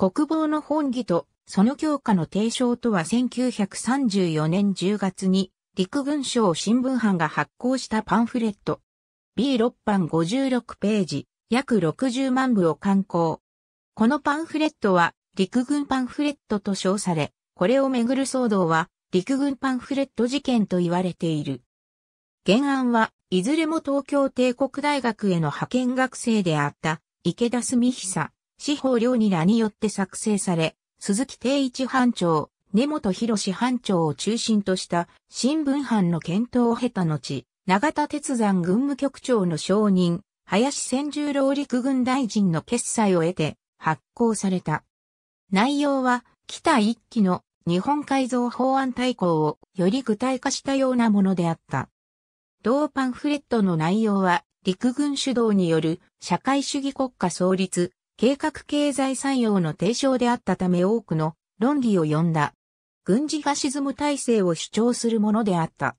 国防の本義とその強化の提唱とは1934年10月に陸軍省新聞班が発行したパンフレット。B6 版56ページ、約60万部を刊行。このパンフレットは陸軍パンフレットと称され、これをめぐる騒動は陸軍パンフレット事件と言われている。原案はいずれも東京帝国大学への派遣学生であった池田澄久。司法両にらによって作成され、鈴木定一班長、根本博士班長を中心とした新聞班の検討を経た後、長田鉄山軍務局長の承認、林千十郎陸軍大臣の決裁を得て発行された。内容は、北一期の日本改造法案大綱をより具体化したようなものであった。同パンフレットの内容は、陸軍主導による社会主義国家創立、計画経済採用の提唱であったため多くの論議を呼んだ。軍事ファシズム体制を主張するものであった。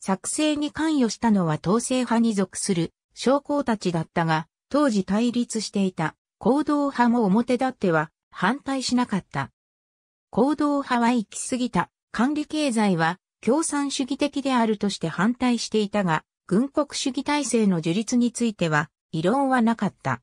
作成に関与したのは統制派に属する将校たちだったが、当時対立していた行動派も表立っては反対しなかった。行動派は行き過ぎた管理経済は共産主義的であるとして反対していたが、軍国主義体制の樹立については異論はなかった。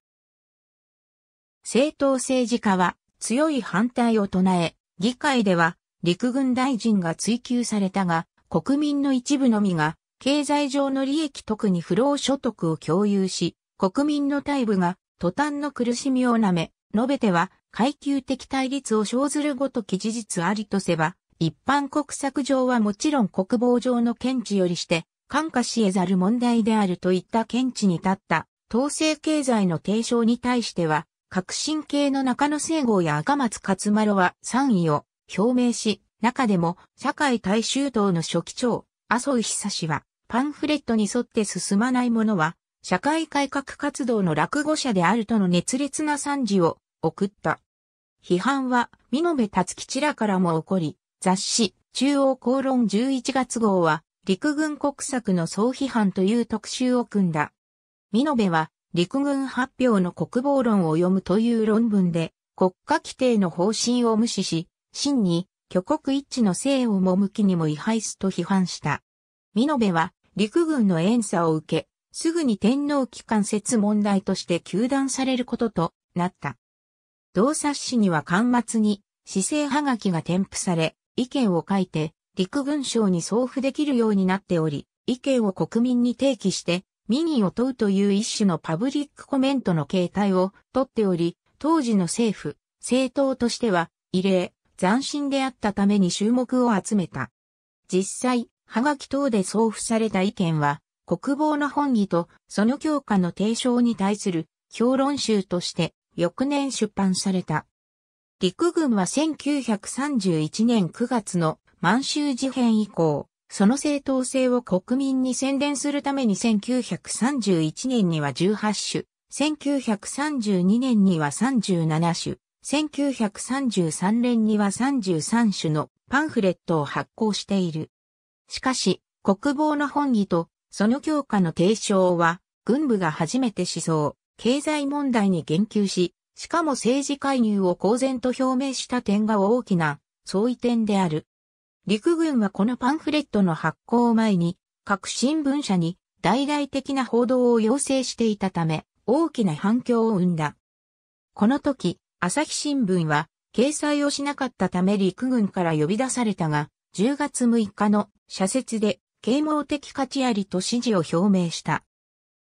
政党政治家は強い反対を唱え、議会では陸軍大臣が追及されたが、国民の一部のみが経済上の利益特に不労所得を共有し、国民の大部が途端の苦しみをなめ、述べては階級的対立を生ずるごとき事実ありとせば、一般国策上はもちろん国防上の見地よりして、感化し得ざる問題であるといった見地に立った、統制経済の提唱に対しては、革新系の中野聖郷や赤松勝丸は賛意を表明し、中でも社会大衆党の初期長、麻生久氏は、パンフレットに沿って進まないものは、社会改革活動の落語者であるとの熱烈な賛辞を送った。批判は、美濃部達吉らからも起こり、雑誌、中央公論11月号は、陸軍国策の総批判という特集を組んだ。美濃部は、陸軍発表の国防論を読むという論文で、国家規定の方針を無視し、真に、挙国一致の性をもむきにも違反すと批判した。美濃部は、陸軍の演差を受け、すぐに天皇機関説問題として求断されることとなった。同冊子には端末に、市政はがきが添付され、意見を書いて、陸軍省に送付できるようになっており、意見を国民に提起して、ミニを問うという一種のパブリックコメントの形態をとっており、当時の政府、政党としては異例、斬新であったために注目を集めた。実際、はがき等で送付された意見は、国防の本義とその強化の提唱に対する評論集として翌年出版された。陸軍は1931年9月の満州事変以降、その正当性を国民に宣伝するために1931年には18種、1932年には37種、1933年には33種のパンフレットを発行している。しかし、国防の本義とその強化の提唱は、軍部が初めて思想、経済問題に言及し、しかも政治介入を公然と表明した点が大きな相違点である。陸軍はこのパンフレットの発行を前に、各新聞社に大々的な報道を要請していたため、大きな反響を生んだ。この時、朝日新聞は、掲載をしなかったため陸軍から呼び出されたが、10月6日の社説で、啓蒙的価値ありと支持を表明した。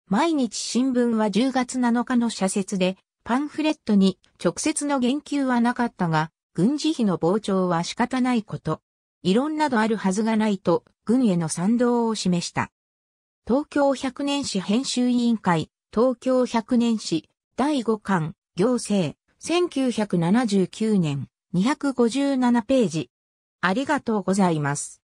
毎日新聞は10月7日の社説で、パンフレットに直接の言及はなかったが、軍事費の膨張は仕方ないこと。異論などあるはずがないと、軍への賛同を示した。東京百年史編集委員会、東京百年史、第五巻、行政、1979年、257ページ。ありがとうございます。